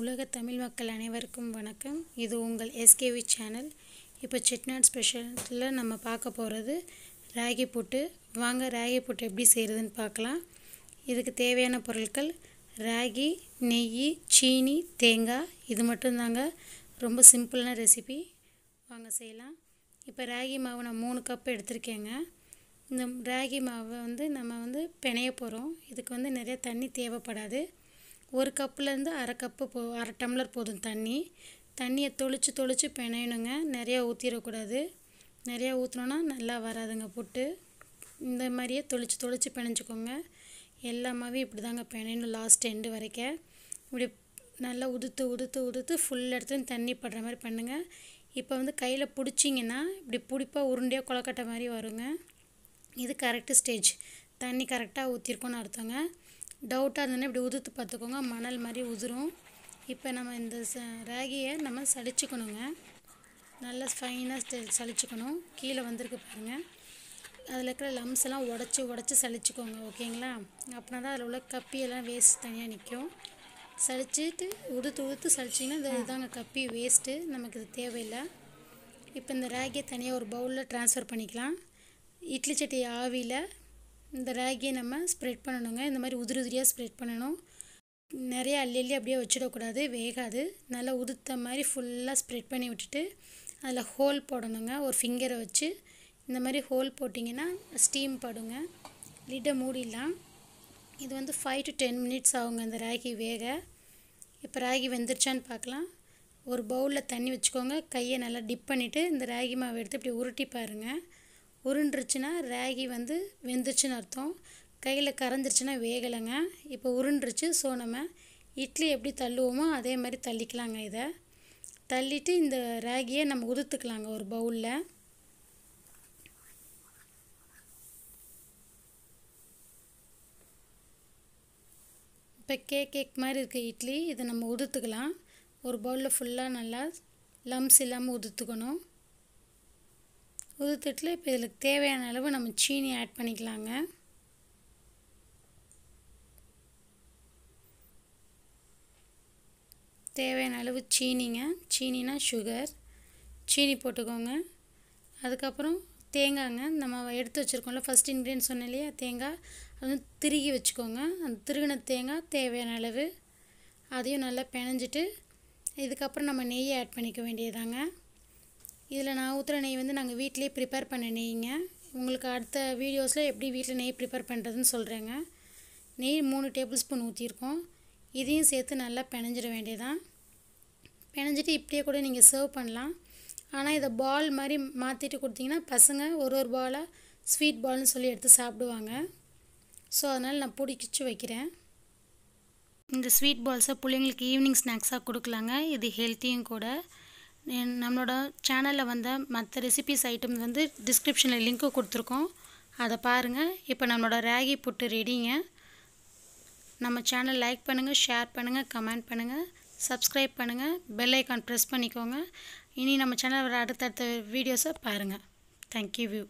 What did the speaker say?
உலக தமிழ் மக்கள் அனைவருக்கும் வணக்கம் இது உங்கள் எஸ்கேவி சேனல் இப்போ செட்நாட் ஸ்பெஷலில் நம்ம பார்க்க போகிறது ராகி புட்டு வாங்க ராகி புட்டு எப்படி செய்கிறதுன்னு பார்க்கலாம் இதுக்கு தேவையான பொருட்கள் ராகி நெய் சீனி தேங்காய் இது மட்டும்தாங்க ரொம்ப சிம்பிளான ரெசிபி வாங்க செய்யலாம் இப்போ ராகி மாவு நான் மூணு கப் எடுத்திருக்கேங்க இந்த ராகி மாவை வந்து நம்ம வந்து பிணைய போகிறோம் இதுக்கு வந்து நிறைய தண்ணி தேவைப்படாது ஒரு கப்புலேருந்து அரை கப்பு போ அரை டம்ளர் போதும் தண்ணி தண்ணியை தொளிச்சு தொளிச்சு பிணையணுங்க நிறையா ஊற்றிடக்கூடாது நிறையா ஊற்றினோன்னா நல்லா வராதுங்க புட்டு இந்த மாதிரியே தொளிச்சு தொளிச்சு பிணைஞ்சிக்கோங்க எல்லாமாவே இப்படி தாங்க பிணையணும் லாஸ்ட் எண்டு வரைக்கும் இப்படி நல்லா உதுத்து உதுத்து உதுத்து ஃபுல் இடத்துலையும் தண்ணி படுற மாதிரி பண்ணுங்கள் இப்போ வந்து கையில் பிடிச்சிங்கன்னா இப்படி பிடிப்பாக உருண்டையாக கொலக்கட்ட மாதிரி வருங்க இது கரெக்டு ஸ்டேஜ் தண்ணி கரெக்டாக ஊற்றிருக்கோன்னு அர்த்தங்க டவுட்டாக இருந்ததுன்னா இப்படி உதுத்து பார்த்துக்கோங்க மணல் மாதிரி உதிரும் இப்போ நம்ம இந்த ச ராகியை நம்ம சளிச்சுக்கணுங்க நல்லா ஃபைனாக சளிச்சுக்கணும் கீழே வந்திருக்கு பாருங்கள் அதில் இருக்கிற லம்ஸ் எல்லாம் உடச்சி உடச்சி சளிச்சுக்கோங்க ஓகேங்களா அப்படின்னா தான் அதில் உள்ள கப்பியெல்லாம் வேஸ்ட் தனியாக நிற்கும் சளிச்சுட்டு உடுத்து உடுத்து சளிச்சிங்கன்னா இந்த இதுதாங்க கப்பி வேஸ்ட்டு நமக்கு இது தேவையில்லை இப்போ இந்த ராகியை தனியாக ஒரு பவுலில் ட்ரான்ஸ்ஃபர் பண்ணிக்கலாம் இட்லி சட்டி ஆவியில் இந்த ராகியை நம்ம ஸ்ப்ரெட் பண்ணணுங்க இந்த மாதிரி உதிரி உதிரியாக ஸ்ப்ரெட் பண்ணணும் நிறைய அள்ளி அள்ளி அப்படியே வச்சிடக்கூடாது வேகாது நல்லா உதுத்த மாதிரி ஃபுல்லாக ஸ்ப்ரெட் பண்ணி விட்டுட்டு அதில் ஹோல் போடணுங்க ஒரு ஃபிங்கரை வச்சு இந்த மாதிரி ஹோல் போட்டிங்கன்னா ஸ்டீம் படுங்க லிட்டை மூடிடலாம் இது வந்து ஃபைவ் டு டென் மினிட்ஸ் ஆகுங்க அந்த ராகி வேக இப்போ ராகி வெந்துருச்சான்னு பார்க்கலாம் ஒரு பவுலில் தண்ணி வச்சுக்கோங்க கையை நல்லா டிப் பண்ணிவிட்டு இந்த ராகி மாவு எடுத்து இப்படி உருட்டி பாருங்கள் உருண்டுருச்சுன்னா ராகி வந்து வெந்துருச்சுன்னு அர்த்தம் கையில் கரைஞ்சிருச்சுன்னா வேகலைங்க இப்போ உருண்டுருச்சு ஸோ நம்ம இட்லி எப்படி தள்ளுவோமோ அதே மாதிரி தள்ளிக்கலாங்க இதை தள்ளிட்டு இந்த ராகியை நம்ம உதுத்துக்கலாங்க ஒரு பவுலில் இப்போ கேக் கேக் மாதிரி இருக்க இட்லி இதை நம்ம உதுத்துக்கலாம் ஒரு பவுலில் ஃபுல்லாக நல்லா லம்ஸ் இல்லாமல் உதுத்துக்கணும் புது தட்டில் இப்போ இதில் தேவையான அளவு நம்ம சீனி ஆட் பண்ணிக்கலாங்க தேவையான அளவு சீனிங்க சீனினா சுகர் சீனி போட்டுக்கோங்க அதுக்கப்புறம் தேங்காய்ங்க நம்ம எடுத்து வச்சுருக்கோம்ல ஃபஸ்ட் இன்க்ரீடியன்ஸ் சொன்னேன் இல்லையா தேங்காய் அது வந்து திருகி வச்சுக்கோங்க அந்த திருகின தேங்காய் தேவையான அளவு அதையும் நல்லா பிணைஞ்சிட்டு இதுக்கப்புறம் நம்ம நெய் ஆட் பண்ணிக்க வேண்டியதாங்க இதில் நான் ஊற்றுற நெய் வந்து நாங்கள் வீட்டிலே ப்ரிப்பேர் பண்ண நெய்ங்க உங்களுக்கு அடுத்த வீடியோஸில் எப்படி வீட்டில் நெய் ப்ரிப்பேர் பண்ணுறதுன்னு சொல்கிறேங்க நெய் மூணு டேபிள் ஸ்பூன் ஊற்றிருக்கோம் இதையும் சேர்த்து நல்லா பிணைஞ்சிட வேண்டியதான் பிணைஞ்சிட்டு இப்படியே கூட நீங்கள் சர்வ் பண்ணலாம் ஆனால் இதை பால் மாதிரி மாற்றிட்டு கொடுத்தீங்கன்னா பசங்க ஒரு ஒரு பாலாக ஸ்வீட் பால்னு சொல்லி எடுத்து சாப்பிடுவாங்க ஸோ அதனால் நான் பிடிக்கிச்சு வைக்கிறேன் இந்த ஸ்வீட் பால்ஸை பிள்ளைங்களுக்கு ஈவினிங் ஸ்நாக்ஸாக கொடுக்கலாங்க இது ஹெல்த்தியும் கூட நம்மளோட சேனலில் வந்த மற்ற ரெசிபிஸ் ஐட்டம் வந்து டிஸ்கிரிப்ஷனில் லிங்க்கு கொடுத்துருக்கோம் அதை பாருங்கள் இப்போ நம்மளோட ராகி புட்டு ரெடிங்க நம்ம சேனல் லைக் பண்ணுங்கள் ஷேர் பண்ணுங்கள் கமெண்ட் பண்ணுங்கள் சப்ஸ்கிரைப் பண்ணுங்கள் பெல் ஐக்கான் ப்ரெஸ் பண்ணிக்கோங்க இனி நம்ம சேனல் வர அடுத்தடுத்த வீடியோஸை பாருங்கள் தேங்க்யூ வியூ